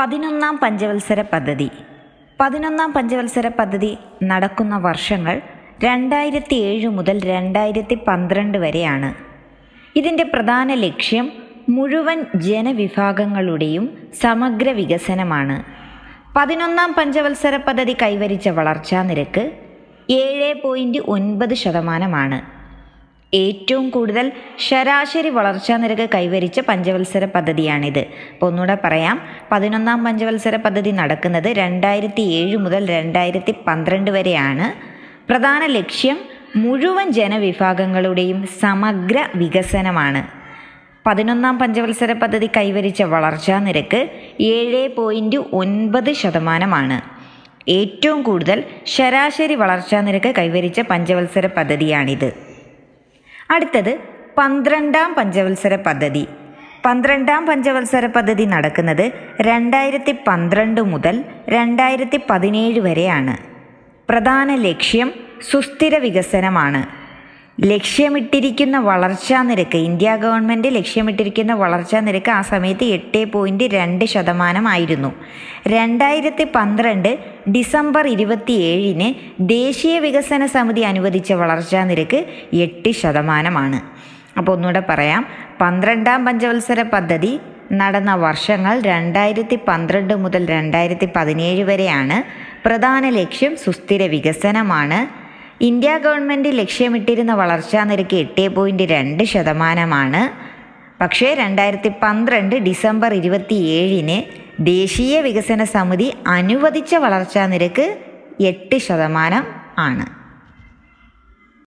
പതിനൊന്നാം പഞ്ചവത്സര പദ്ധതി പതിനൊന്നാം പഞ്ചവത്സര പദ്ധതി നടക്കുന്ന വർഷങ്ങൾ രണ്ടായിരത്തി ഏഴ് മുതൽ രണ്ടായിരത്തി പന്ത്രണ്ട് വരെയാണ് ഇതിൻ്റെ പ്രധാന ലക്ഷ്യം മുഴുവൻ ജനവിഭാഗങ്ങളുടെയും സമഗ്ര വികസനമാണ് പതിനൊന്നാം പഞ്ചവത്സര പദ്ധതി കൈവരിച്ച വളർച്ചാ നിരക്ക് ഏഴ് പോയിൻറ്റ് ഒൻപത് ശതമാനമാണ് ഏറ്റവും കൂടുതൽ ശരാശരി വളർച്ചാ നിരക്ക് കൈവരിച്ച പഞ്ചവത്സര പദ്ധതിയാണിത് അപ്പോൾ ഒന്നുകൂടെ പറയാം പതിനൊന്നാം പഞ്ചവത്സര പദ്ധതി നടക്കുന്നത് രണ്ടായിരത്തി ഏഴ് മുതൽ രണ്ടായിരത്തി പന്ത്രണ്ട് വരെയാണ് പ്രധാന ലക്ഷ്യം മുഴുവൻ ജനവിഭാഗങ്ങളുടെയും സമഗ്ര വികസനമാണ് പതിനൊന്നാം പഞ്ചവത്സര പദ്ധതി കൈവരിച്ച വളർച്ചാ നിരക്ക് ഏഴ് പോയിൻറ്റ് ഒൻപത് ശതമാനമാണ് ഏറ്റവും കൂടുതൽ ശരാശരി വളർച്ചാ നിരക്ക് കൈവരിച്ച പഞ്ചവത്സര പദ്ധതിയാണിത് അടുത്തത് പന്ത്രണ്ടാം പഞ്ചവത്സര പദ്ധതി പന്ത്രണ്ടാം പഞ്ചവത്സര പദ്ധതി നടക്കുന്നത് രണ്ടായിരത്തി പന്ത്രണ്ട് മുതൽ രണ്ടായിരത്തി പതിനേഴ് വരെയാണ് പ്രധാന ലക്ഷ്യം സുസ്ഥിര വികസനമാണ് ലക്ഷ്യമിട്ടിരിക്കുന്ന വളർച്ചാ നിരക്ക് ഇന്ത്യ ഗവൺമെൻറ് ലക്ഷ്യമിട്ടിരിക്കുന്ന വളർച്ചാ നിരക്ക് ആ സമയത്ത് എട്ട് പോയിൻറ്റ് രണ്ട് ശതമാനമായിരുന്നു രണ്ടായിരത്തി പന്ത്രണ്ട് ഡിസംബർ ഇരുപത്തി ഏഴിന് ദേശീയ വികസന സമിതി അനുവദിച്ച വളർച്ചാ നിരക്ക് എട്ട് ശതമാനമാണ് അപ്പോൾ ഒന്നുകൂടെ പറയാം പന്ത്രണ്ടാം പഞ്ചവത്സര പദ്ധതി നടന്ന വർഷങ്ങൾ രണ്ടായിരത്തി പന്ത്രണ്ട് മുതൽ രണ്ടായിരത്തി പതിനേഴ് വരെയാണ് പ്രധാന ലക്ഷ്യം സുസ്ഥിര വികസനമാണ് ഇന്ത്യ ഗവൺമെൻറ് ലക്ഷ്യമിട്ടിരുന്ന വളർച്ചാ നിരക്ക് എട്ട് പോയിൻറ്റ് രണ്ട് ശതമാനമാണ് പക്ഷേ രണ്ടായിരത്തി പന്ത്രണ്ട് ഡിസംബർ ഇരുപത്തി ഏഴിന് ദേശീയ വികസന സമിതി അനുവദിച്ച വളർച്ചാ നിരക്ക് എട്ട് ശതമാനം ആണ്